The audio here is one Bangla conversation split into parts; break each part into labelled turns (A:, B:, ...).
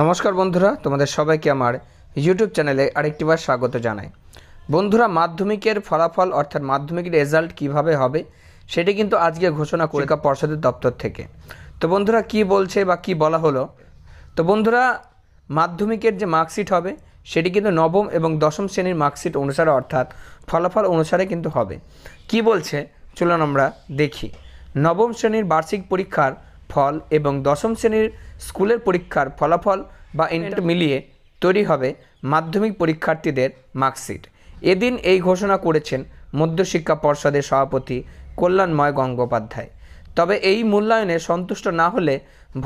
A: নমস্কার বন্ধুরা তোমাদের সবাইকে আমার ইউটিউব চ্যানেলে আরেকটিবার স্বাগত জানাই বন্ধুরা মাধ্যমিকের ফলাফল অর্থাৎ মাধ্যমিকের রেজাল্ট কিভাবে হবে সেটি কিন্তু আজকে ঘোষণা করে পর্ষদের দপ্তর থেকে তো বন্ধুরা কি বলছে বা কি বলা হলো তো বন্ধুরা মাধ্যমিকের যে মার্কশিট হবে সেটি কিন্তু নবম এবং দশম শ্রেণীর মার্কশিট অনুসারে অর্থাৎ ফলাফল অনুসারে কিন্তু হবে কি বলছে চলুন আমরা দেখি নবম শ্রেণীর বার্ষিক পরীক্ষার ফল এবং দশম শ্রেণীর স্কুলের পরীক্ষার ফলাফল বা ইন্টার মিলিয়ে তৈরি হবে মাধ্যমিক পরীক্ষার্থীদের মার্কশিট এদিন এই ঘোষণা করেছেন মধ্যশিক্ষা পর্ষদের সভাপতি কল্যাণময় গঙ্গোপাধ্যায় তবে এই মূল্যায়নে সন্তুষ্ট না হলে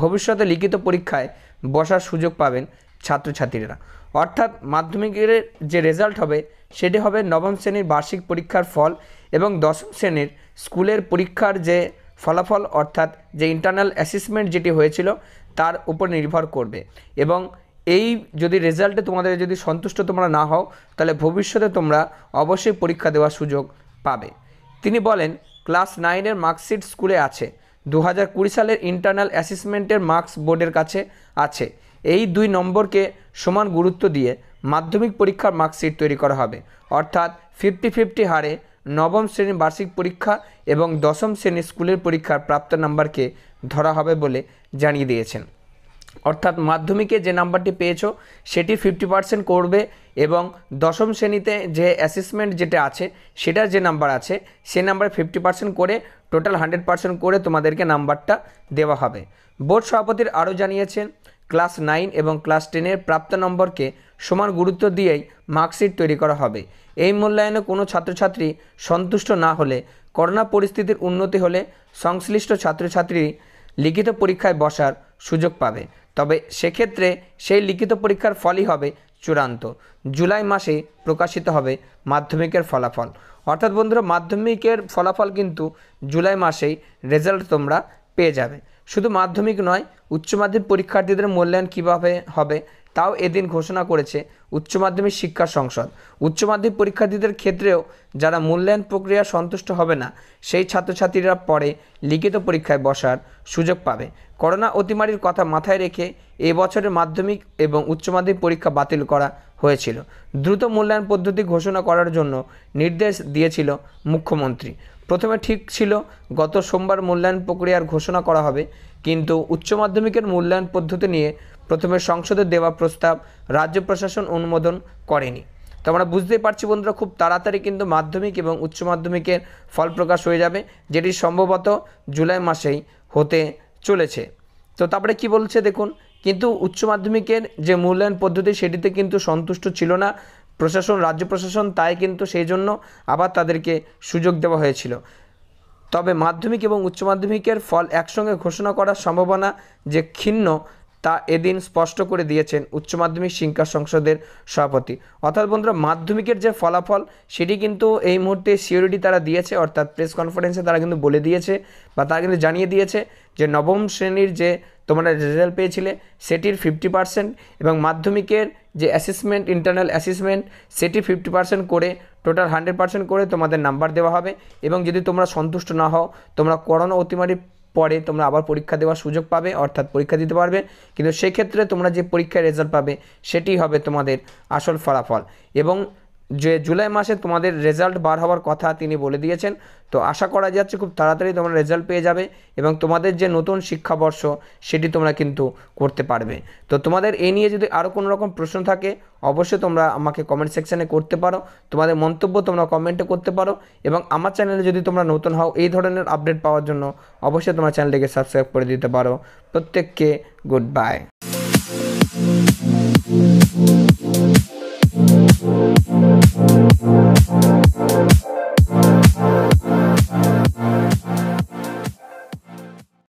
A: ভবিষ্যতে লিখিত পরীক্ষায় বসার সুযোগ পাবেন ছাত্রছাত্রীরা অর্থাৎ মাধ্যমিকের যে রেজাল্ট হবে সেটি হবে নবম শ্রেণীর বার্ষিক পরীক্ষার ফল এবং দশম শ্রেণীর স্কুলের পরীক্ষার যে ফলাফল অর্থাৎ যে ইন্টারনাল অ্যাসেসমেন্ট যেটি হয়েছিল তার উপর নির্ভর করবে এবং এই যদি রেজাল্টে তোমাদের যদি সন্তুষ্ট তোমরা না হও তাহলে ভবিষ্যতে তোমরা অবশ্যই পরীক্ষা দেওয়ার সুযোগ পাবে তিনি বলেন ক্লাস নাইনের মার্কশিট স্কুলে আছে দু হাজার সালের ইন্টারনাল অ্যাসেসমেন্টের মার্কস বোর্ডের কাছে আছে এই দুই নম্বরকে সমান গুরুত্ব দিয়ে মাধ্যমিক পরীক্ষার মার্কশিট তৈরি করা হবে অর্থাৎ ফিফটি ফিফটি হারে নবম শ্রেণীর বার্ষিক পরীক্ষা এবং দশম শ্রেণীর স্কুলের পরীক্ষার প্রাপ্ত নাম্বারকে ধরা হবে বলে জানিয়ে দিয়েছেন অর্থাৎ মাধ্যমিকে যে নাম্বারটি পেয়েছো সেটি ফিফটি পার্সেন্ট করবে এবং দশম শ্রেণীতে যে অ্যাসেসমেন্ট যেটা আছে সেটার যে নাম্বার আছে সে নাম্বারে ফিফটি পার্সেন্ট করে টোটাল হান্ড্রেড পার্সেন্ট করে তোমাদেরকে নাম্বারটা দেওয়া হবে বোর্ড সভাপতির আরও জানিয়েছেন ক্লাস নাইন এবং ক্লাস টেনের প্রাপ্ত নম্বরকে সমান গুরুত্ব দিয়েই মার্কশিট তৈরি করা হবে এই মূল্যায়নে কোনো ছাত্রছাত্রী সন্তুষ্ট না হলে করোনা পরিস্থিতির উন্নতি হলে সংশ্লিষ্ট ছাত্রছাত্রী লিখিত পরীক্ষায় বসার সুযোগ পাবে তবে সেক্ষেত্রে সেই লিখিত পরীক্ষার ফলই হবে চূড়ান্ত জুলাই মাসে প্রকাশিত হবে মাধ্যমিকের ফলাফল অর্থাৎ বন্ধুরা মাধ্যমিকের ফলাফল কিন্তু জুলাই মাসেই রেজাল্ট তোমরা পেয়ে যাবে শুধু মাধ্যমিক নয় উচ্চ মাধ্যমিক পরীক্ষার্থীদের মূল্যায়ন কীভাবে হবে তাও এদিন ঘোষণা করেছে উচ্চ মাধ্যমিক শিক্ষা সংসদ উচ্চ মাধ্যমিক পরীক্ষার্থীদের ক্ষেত্রেও যারা মূল্যায়ন প্রক্রিয়া সন্তুষ্ট হবে না সেই ছাত্রছাত্রীরা পরে লিখিত পরীক্ষায় বসার সুযোগ পাবে করোনা অতিমারির কথা মাথায় রেখে এ বছরের মাধ্যমিক এবং উচ্চ মাধ্যমিক পরীক্ষা বাতিল করা হয়েছিল দ্রুত মূল্যায়ন পদ্ধতি ঘোষণা করার জন্য নির্দেশ দিয়েছিল মুখ্যমন্ত্রী প্রথমে ঠিক ছিল গত সোমবার মূল্যায়ন প্রক্রিয়ার ঘোষণা করা হবে কিন্তু উচ্চ মাধ্যমিকের মূল্যায়ন পদ্ধতি নিয়ে প্রথমে সংসদে দেওয়া প্রস্তাব রাজ্য প্রশাসন অনুমোদন করেনি তো আমরা বুঝতেই পারছি বন্ধুরা খুব তাড়াতাড়ি কিন্তু মাধ্যমিক এবং উচ্চ মাধ্যমিকের ফল প্রকাশ হয়ে যাবে যেটি সম্ভবত জুলাই মাসেই হতে চলেছে তো তারপরে কি বলছে দেখুন কিন্তু উচ্চ মাধ্যমিকের যে মূল্যায়ন পদ্ধতি সেটিতে কিন্তু সন্তুষ্ট ছিল না প্রশাসন রাজ্য প্রশাসন তাই কিন্তু সেই জন্য আবার তাদেরকে সুযোগ দেওয়া হয়েছিল তবে মাধ্যমিক এবং উচ্চ মাধ্যমিকের ফল একসঙ্গে ঘোষণা করার সম্ভাবনা যে ক্ষীণ তা এদিন স্পষ্ট করে দিয়েছেন উচ্চ মাধ্যমিক শিক্ষা সংসদের সভাপতি অর্থাৎ বন্ধুরা মাধ্যমিকের যে ফলাফল সেটি কিন্তু এই মুহূর্তে সিওরিটি তারা দিয়েছে অর্থাৎ প্রেস কনফারেন্সে তারা কিন্তু বলে দিয়েছে বা তারা কিন্তু জানিয়ে দিয়েছে যে নবম শ্রেণীর যে তোমরা রেজাল্ট পেয়েছিলে সেটির ফিফটি পার্সেন্ট এবং মাধ্যমিকের যে অ্যাসেসমেন্ট ইন্টারনাল অ্যাসেসমেন্ট সেটি ফিফটি পার্সেন্ট করে টোটাল হান্ড্রেড পার্সেন্ট করে তোমাদের নাম্বার দেওয়া হবে এবং যদি তোমরা সন্তুষ্ট না হও তোমরা করোনা অতিমারি পরে তোমরা আবার পরীক্ষা দেওয়ার সুযোগ পাবে অর্থাৎ পরীক্ষা দিতে পারবে কিন্তু সেক্ষেত্রে তোমরা যে পরীক্ষার রেজাল্ট পাবে সেটি হবে তোমাদের আসল ফলাফল এবং যে জুলাই মাসে তোমাদের রেজাল্ট বার হওয়ার কথা তিনি বলে দিয়েছেন তো আশা করা যাচ্ছে খুব তাড়াতাড়ি তোমরা রেজাল্ট পেয়ে যাবে এবং তোমাদের যে নতুন শিক্ষাবর্ষ সেটি তোমরা কিন্তু করতে পারবে তো তোমাদের এ নিয়ে যদি আরও কোনো রকম প্রশ্ন থাকে অবশ্যই তোমরা আমাকে কমেন্ট সেকশানে করতে পারো তোমাদের মন্তব্য তোমরা কমেন্টে করতে পারো এবং আমার চ্যানেলে যদি তোমরা নতুন হও এই ধরনের আপডেট পাওয়ার জন্য অবশ্যই তোমার চ্যানেলটিকে সাবস্ক্রাইব করে দিতে পারো প্রত্যেককে গুড বাই